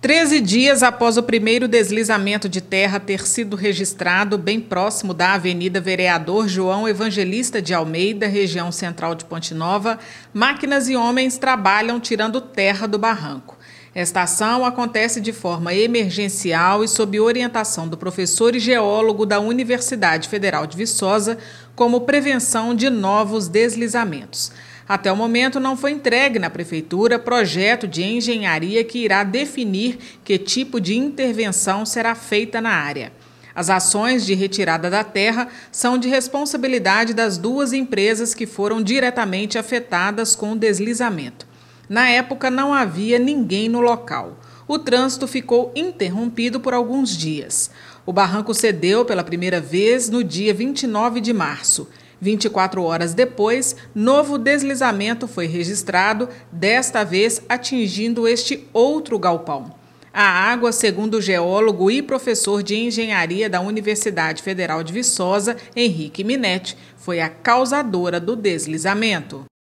13 dias após o primeiro deslizamento de terra ter sido registrado bem próximo da Avenida Vereador João Evangelista de Almeida, região central de Ponte Nova, máquinas e homens trabalham tirando terra do barranco. Esta ação acontece de forma emergencial e sob orientação do professor e geólogo da Universidade Federal de Viçosa, como prevenção de novos deslizamentos. Até o momento, não foi entregue na Prefeitura projeto de engenharia que irá definir que tipo de intervenção será feita na área. As ações de retirada da terra são de responsabilidade das duas empresas que foram diretamente afetadas com o deslizamento. Na época, não havia ninguém no local. O trânsito ficou interrompido por alguns dias. O barranco cedeu pela primeira vez no dia 29 de março. 24 horas depois, novo deslizamento foi registrado, desta vez atingindo este outro galpão. A água, segundo o geólogo e professor de engenharia da Universidade Federal de Viçosa, Henrique Minetti, foi a causadora do deslizamento.